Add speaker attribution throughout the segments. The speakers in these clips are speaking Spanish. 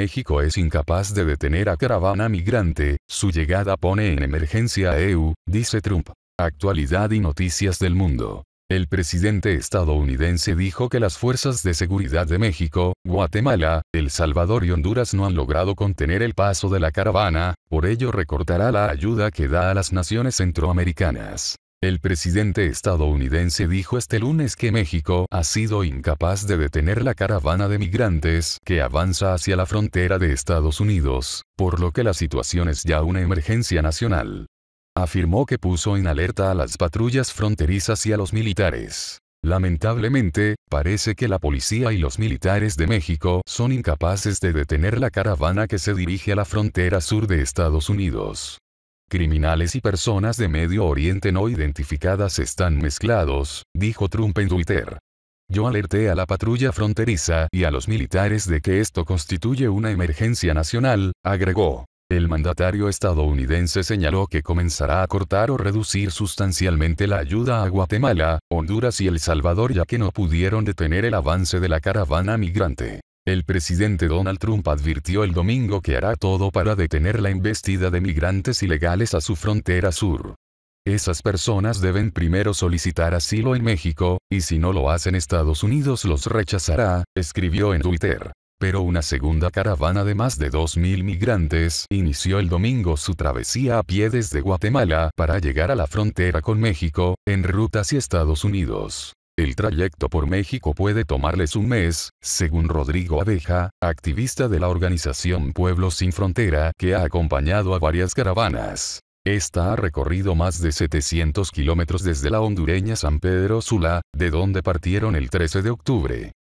Speaker 1: México es incapaz de detener a caravana migrante, su llegada pone en emergencia a EU, dice Trump. Actualidad y noticias del mundo. El presidente estadounidense dijo que las fuerzas de seguridad de México, Guatemala, El Salvador y Honduras no han logrado contener el paso de la caravana, por ello recortará la ayuda que da a las naciones centroamericanas. El presidente estadounidense dijo este lunes que México ha sido incapaz de detener la caravana de migrantes que avanza hacia la frontera de Estados Unidos, por lo que la situación es ya una emergencia nacional. Afirmó que puso en alerta a las patrullas fronterizas y a los militares. Lamentablemente, parece que la policía y los militares de México son incapaces de detener la caravana que se dirige a la frontera sur de Estados Unidos criminales y personas de Medio Oriente no identificadas están mezclados, dijo Trump en Twitter. Yo alerté a la patrulla fronteriza y a los militares de que esto constituye una emergencia nacional, agregó. El mandatario estadounidense señaló que comenzará a cortar o reducir sustancialmente la ayuda a Guatemala, Honduras y El Salvador ya que no pudieron detener el avance de la caravana migrante. El presidente Donald Trump advirtió el domingo que hará todo para detener la investida de migrantes ilegales a su frontera sur. Esas personas deben primero solicitar asilo en México, y si no lo hacen Estados Unidos los rechazará, escribió en Twitter. Pero una segunda caravana de más de 2.000 migrantes inició el domingo su travesía a pie desde Guatemala para llegar a la frontera con México, en ruta hacia Estados Unidos. El trayecto por México puede tomarles un mes, según Rodrigo Abeja, activista de la organización Pueblos Sin Frontera que ha acompañado a varias caravanas. Esta ha recorrido más de 700 kilómetros desde la hondureña San Pedro Sula, de donde partieron el 13 de octubre.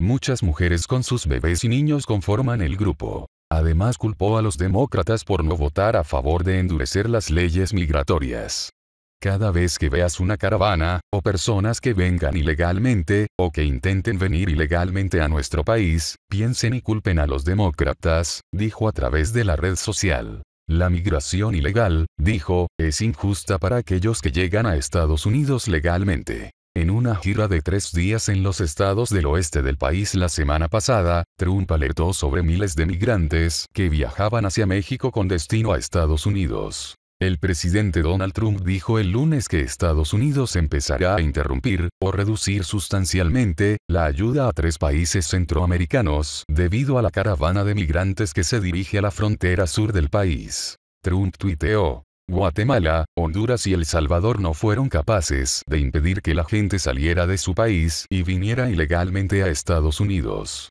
Speaker 1: Muchas mujeres con sus bebés y niños conforman el grupo. Además culpó a los demócratas por no votar a favor de endurecer las leyes migratorias. Cada vez que veas una caravana, o personas que vengan ilegalmente, o que intenten venir ilegalmente a nuestro país, piensen y culpen a los demócratas, dijo a través de la red social. La migración ilegal, dijo, es injusta para aquellos que llegan a Estados Unidos legalmente. En una gira de tres días en los estados del oeste del país la semana pasada, Trump alertó sobre miles de migrantes que viajaban hacia México con destino a Estados Unidos. El presidente Donald Trump dijo el lunes que Estados Unidos empezará a interrumpir, o reducir sustancialmente, la ayuda a tres países centroamericanos, debido a la caravana de migrantes que se dirige a la frontera sur del país. Trump tuiteó. Guatemala, Honduras y El Salvador no fueron capaces de impedir que la gente saliera de su país y viniera ilegalmente a Estados Unidos.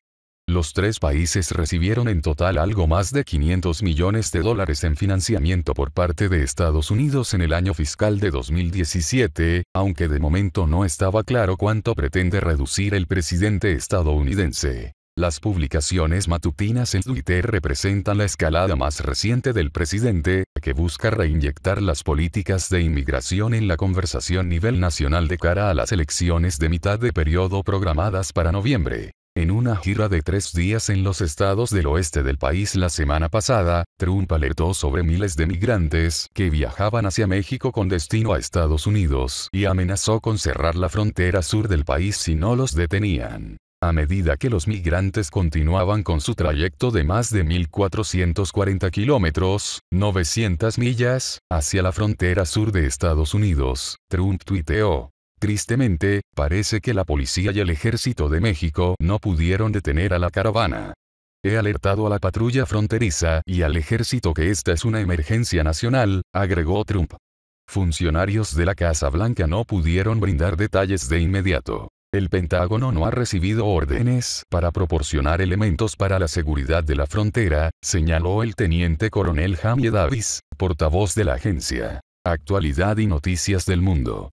Speaker 1: Los tres países recibieron en total algo más de 500 millones de dólares en financiamiento por parte de Estados Unidos en el año fiscal de 2017, aunque de momento no estaba claro cuánto pretende reducir el presidente estadounidense. Las publicaciones matutinas en Twitter representan la escalada más reciente del presidente, que busca reinyectar las políticas de inmigración en la conversación nivel nacional de cara a las elecciones de mitad de periodo programadas para noviembre. En una gira de tres días en los estados del oeste del país la semana pasada, Trump alertó sobre miles de migrantes que viajaban hacia México con destino a Estados Unidos y amenazó con cerrar la frontera sur del país si no los detenían. A medida que los migrantes continuaban con su trayecto de más de 1.440 kilómetros, 900 millas, hacia la frontera sur de Estados Unidos, Trump tuiteó, Tristemente, parece que la policía y el ejército de México no pudieron detener a la caravana. He alertado a la patrulla fronteriza y al ejército que esta es una emergencia nacional, agregó Trump. Funcionarios de la Casa Blanca no pudieron brindar detalles de inmediato. El Pentágono no ha recibido órdenes para proporcionar elementos para la seguridad de la frontera, señaló el teniente coronel Jamie Davis, portavoz de la agencia. Actualidad y noticias del mundo.